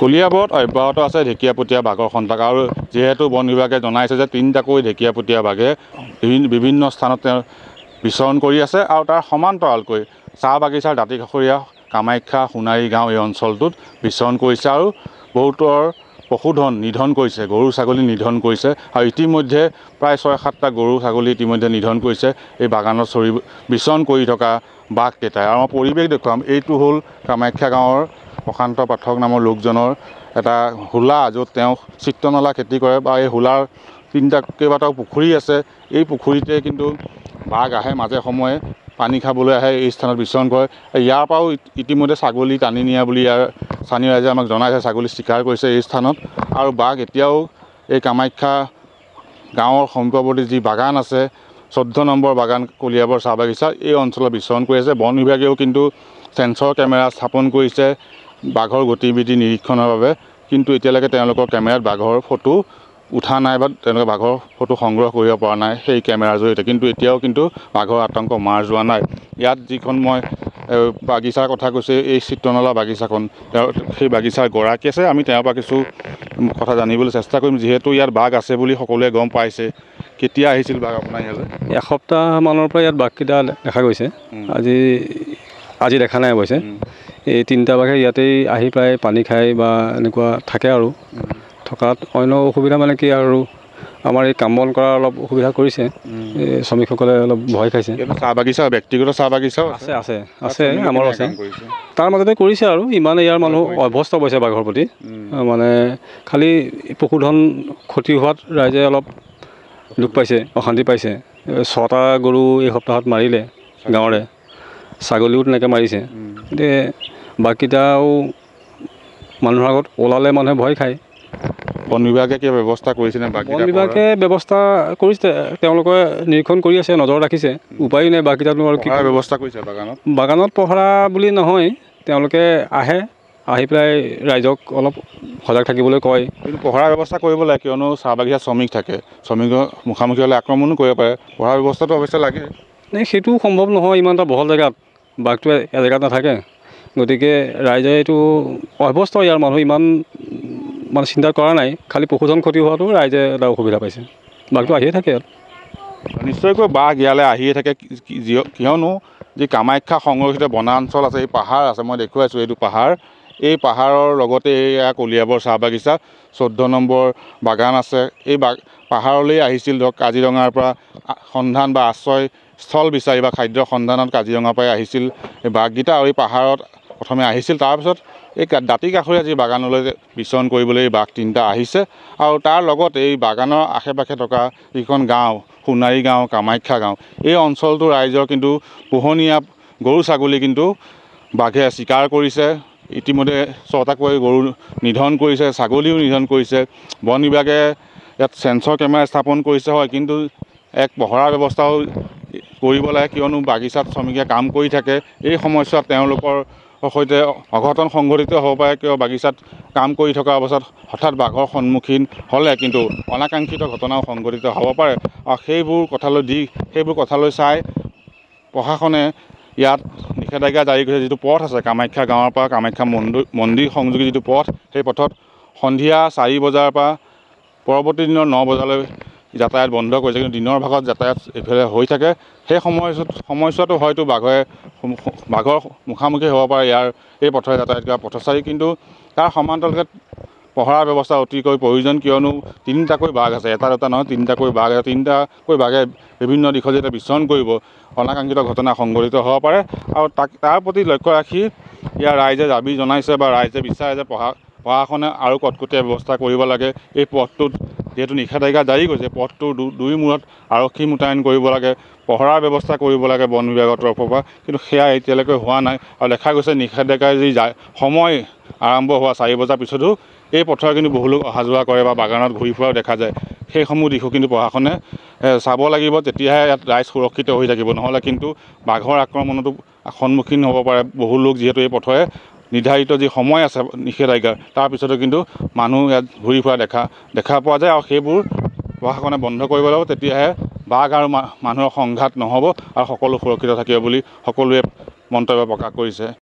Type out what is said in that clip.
কলিয়াবৰত অব্যাহত আছে ঢেকীয়া পতীয়া বাঘৰ সন্তাক আৰু যিহেতু বন বিভাগে জনাইছে যে তিনিটাকৈ ঢেকীয়া পতীয়া বাঘে বিভিন্ন স্থানত তেওঁ বিচৰণ কৰি আছে আৰু তাৰ সমান্তৰালকৈ চাহ বাগিচাৰ দাঁতি কাষৰীয়া কামাখ্যা সোণাৰী গাঁও এই অঞ্চলটোত বিচৰণ কৰিছে আৰু বহুতৰ পশুধন নিধন কৰিছে গৰু ছাগলী নিধন কৰিছে আৰু ইতিমধ্যে প্ৰায় ছয় সাতটা গৰু ছাগলী ইতিমধ্যে নিধন কৰিছে এই বাগানত চৰি বিচৰণ কৰি থকা বাঘকেইটাই আৰু মই পৰিৱেশ দেখুৱাম এইটো হ'ল কামাখ্যা গাঁৱৰ প্ৰশান্ত পাঠক নামৰ লোকজনৰ এটা হোলা য'ত তেওঁ চিত্ৰনলা খেতি কৰে বা এই হোলাৰ তিনিটা কেইবাটাও পুখুৰী আছে এই পুখুৰীতে কিন্তু বাঘ আহে মাজে সময়ে পানী খাবলৈ আহে এই স্থানত বিচৰণ কৰে ইয়াৰ পৰাও ইতিমধ্যে ছাগলী টানি নিয়া বুলি ইয়াৰ স্থানীয় ৰাইজে আমাক জনাইছে ছাগলী চিকাৰ কৰিছে এই স্থানত আৰু বাঘ এতিয়াও এই কামাখ্যা গাঁৱৰ সমীপৱৰ্তী যি বাগান আছে চৈধ্য নম্বৰ বাগান কলিয়াবৰ চাহ বাগিচা এই অঞ্চলত বিচৰণ কৰি আছে বন বিভাগেও কিন্তু চেঞ্চৰ কেমেৰা স্থাপন কৰিছে বাঘৰ গতিবিধি নিৰীক্ষণৰ বাবে কিন্তু এতিয়ালৈকে তেওঁলোকৰ কেমেৰাত বাঘৰ ফটো উঠা নাই বা তেওঁলোকে বাঘৰ ফটো সংগ্ৰহ কৰিব পৰা নাই সেই কেমেৰাৰ জৰিয়তে কিন্তু এতিয়াও কিন্তু বাঘৰ আতংক মাৰ যোৱা নাই ইয়াত যিখন মই বাগিচাৰ কথা কৈছোঁ এই চিত্ৰনলা বাগিচাখন তেওঁ সেই বাগিচাৰ গৰাকী আছে আমি তেওঁৰ পৰা কিছু কথা জানিবলৈ চেষ্টা কৰিম যিহেতু ইয়াত বাঘ আছে বুলি সকলোৱে গম পাইছে কেতিয়া আহিছিল বাঘ আপোনাৰ ইয়ালৈ এসপ্তাহমানৰ পৰা ইয়াত বাঘকেইটা দেখা গৈছে আজি আজি দেখা নাই অৱশ্যে এই তিনিটা বাঘে ইয়াতেই আহি প্ৰায় পানী খায় বা এনেকুৱা থাকে আৰু থকাত অন্য অসুবিধা মানে কি আৰু আমাৰ এই কাম বন কৰাৰ অলপ অসুবিধা কৰিছে শ্ৰমিকসকলে অলপ ভয় খাইছে চাহ বাগিচা ব্যক্তিগত চাহ বাগিচাও আছে আছে আছে আমাৰো আছে তাৰ মাজতে কৰিছে আৰু ইমান ইয়াৰ মানুহ অভ্যস্ত হৈছে বাঘৰ প্ৰতি মানে খালি পশুধন ক্ষতি হোৱাত ৰাইজে অলপ দুখ পাইছে অশান্তি পাইছে ছটা গৰু এই সপ্তাহত মাৰিলে গাঁৱৰে ছাগলীও তেনেকৈ মাৰিছে গতিকে বাকীটাও মানুহৰ আগত ওলালে মানুহে ভয় খায় বন বিভাগে কিবা ব্যৱস্থা কৰিছেনে বাকী বন বিভাগে ব্যৱস্থা কৰিছে তেওঁলোকে নিৰীক্ষণ কৰি আছে নজৰ ৰাখিছে উপায়ো নাই বাকীটানো আৰু কি ব্যৱস্থা কৰিছে বাগানত বাগানত পহৰা বুলি নহয় তেওঁলোকে আহে আহি পেলাই ৰাইজক অলপ সজাগ থাকিবলৈ কয় কিন্তু পঢ়াৰ ব্যৱস্থা কৰিব লাগে কিয়নো চাহ বাগিচা শ্ৰমিক থাকে শ্ৰমিকৰ মুখামুখি হ'লে আক্ৰমণো কৰিব পাৰে পঢ়াৰ ব্যৱস্থাটো অৱশ্যে লাগে নাই সেইটো সম্ভৱ নহয় ইমান এটা বহল জেগাত বাঘটোৱে এজেগাত নাথাকে গতিকে ৰাইজে এইটো অভ্যস্ত ইয়াৰ মানুহ ইমান মানে চিন্তা কৰা নাই খালী পশুধন ক্ষতি হোৱাটো ৰাইজে এটা অসুবিধা পাইছে বাঘটো আহিয়ে থাকে ইয়াত নিশ্চয়কৈ বাঘ ইয়ালৈ আহিয়ে থাকে কিয়নো যি কামাখ্যা সংৰক্ষিত বনাঞ্চল আছে এই পাহাৰ আছে মই দেখুৱাইছোঁ এইটো পাহাৰ এই পাহাৰৰ লগতে এয়া কলিয়াবৰ চাহ বাগিচা চৈধ্য নম্বৰ বাগান আছে এই বা পাহাৰলৈ আহিছিল ধৰক কাজিৰঙাৰ পৰা সন্ধান বা আশ্ৰয় স্থল বিচাৰি বা খাদ্যৰ সন্ধানত কাজিৰঙাৰ পৰাই আহিছিল এই বাঘকেইটা আৰু এই পাহাৰত প্ৰথমে আহিছিল তাৰপিছত এই দাঁতি কাষৰীয়া আজি বাগানলৈ বিচৰণ কৰিবলৈ এই বাঘ তিনিটা আহিছে আৰু তাৰ লগত এই বাগানৰ আশে পাশে থকা যিখন গাঁও সোণাৰী গাঁও কামাখ্যা গাঁও এই অঞ্চলটোৰ ৰাইজৰ কিন্তু পোহনীয়া গৰু ছাগলী কিন্তু বাঘে চিকাৰ কৰিছে ইতিমধ্যে ছটাকৈ গৰু নিধন কৰিছে ছাগলীও নিধন কৰিছে বন বিভাগে ইয়াত চেঞ্চৰ কেমেৰা স্থাপন কৰিছে হয় কিন্তু এক পহৰাৰ ব্যৱস্থাও কৰিব লাগে কিয়নো বাগিচাত শ্ৰমিকে কাম কৰি থাকে এই সময়ছোৱাত তেওঁলোকৰ সৈতে অঘটন সংঘটিত হ'ব পাৰে কিয় বাগিচাত কাম কৰি থকা অৱস্থাত হঠাৎ বাঘৰ সন্মুখীন হ'লে কিন্তু অনাকাংক্ষিত ঘটনাও সংঘটিত হ'ব পাৰে আৰু সেইবোৰ কথালৈ দি সেইবোৰ কথালৈ চাই প্ৰশাসনে ইয়াত নিষেধাজ্ঞা জাৰি কৰিছে যিটো পথ আছে কামাখ্যা গাঁৱৰ পৰা কামাখ্যা মন্দিৰ মন্দিৰ সংযোগী যিটো পথ সেই পথত সন্ধিয়া চাৰি বজাৰ পৰা পৰৱৰ্তী দিনৰ ন বজালৈ যাতায়াত বন্ধ কৰিছে কিন্তু দিনৰ ভাগত যাতায়াত এইফালে হৈ থাকে সেই সময়ছোৱাত সময়ছোৱাতো হয়তো বাঘে বাঘৰ মুখামুখি হ'ব পাৰে ইয়াৰ এই পথেৰে যাতায়াত কৰা পথচাৰী কিন্তু তাৰ সমান্তৰালকে পহৰাৰ ব্যৱস্থা অতিকৈ প্ৰয়োজন কিয়নো তিনিটাকৈ বাঘ আছে এটা দুটা নহয় তিনিটাকৈ বাঘ আছে তিনিটাকৈ বাঘে বিভিন্ন দিশত যেতিয়া বিচৰণ কৰিব অনাকাংক্ষিত ঘটনা সংঘটিত হ'ব পাৰে আৰু তাক তাৰ প্ৰতি লক্ষ্য ৰাখি ইয়াৰ ৰাইজে দাবী জনাইছে বা ৰাইজে বিচাৰে যে পঢ়া প্ৰশাসনে আৰু কটকটীয়া ব্যৱস্থা কৰিব লাগে এই পথটোত যিহেতু নিষেধাজ্ঞা জাৰি কৰিছে পথটো দুই মূৰত আৰক্ষী মোতায়েন কৰিব লাগে পহৰাৰ ব্যৱস্থা কৰিব লাগে বন বিভাগৰ তৰফৰ পৰা কিন্তু সেয়া এতিয়ালৈকে হোৱা নাই আৰু দেখা গৈছে নিষেধাজ্ঞা যি যা সময় আৰম্ভ হোৱা চাৰি বজাৰ পিছতো এই পথাৰ কিন্তু বহু লোক অহা যোৱা কৰে বা বাগানত ঘূৰি ফুৰাও দেখা যায় সেইসমূহ দিশো কিন্তু প্ৰশাসনে চাব লাগিব তেতিয়াহে ইয়াত ৰাইজ সুৰক্ষিত হৈ থাকিব নহ'লে কিন্তু বাঘৰ আক্ৰমণতো সন্মুখীন হ'ব পাৰে বহু লোক যিহেতু এই পথৰে নিৰ্ধাৰিত যি সময় আছে নিষেধাজ্ঞাৰ তাৰপিছতো কিন্তু মানুহ ইয়াত ঘূৰি ফুৰা দেখা দেখা পোৱা যায় আৰু সেইবোৰ প্ৰশাসনে বন্ধ কৰিব লাগিব তেতিয়াহে বাঘ আৰু মানুহৰ সংঘাত নহ'ব আৰু সকলো সুৰক্ষিত থাকিব বুলি সকলোৱে মন্তব্য প্ৰকাশ কৰিছে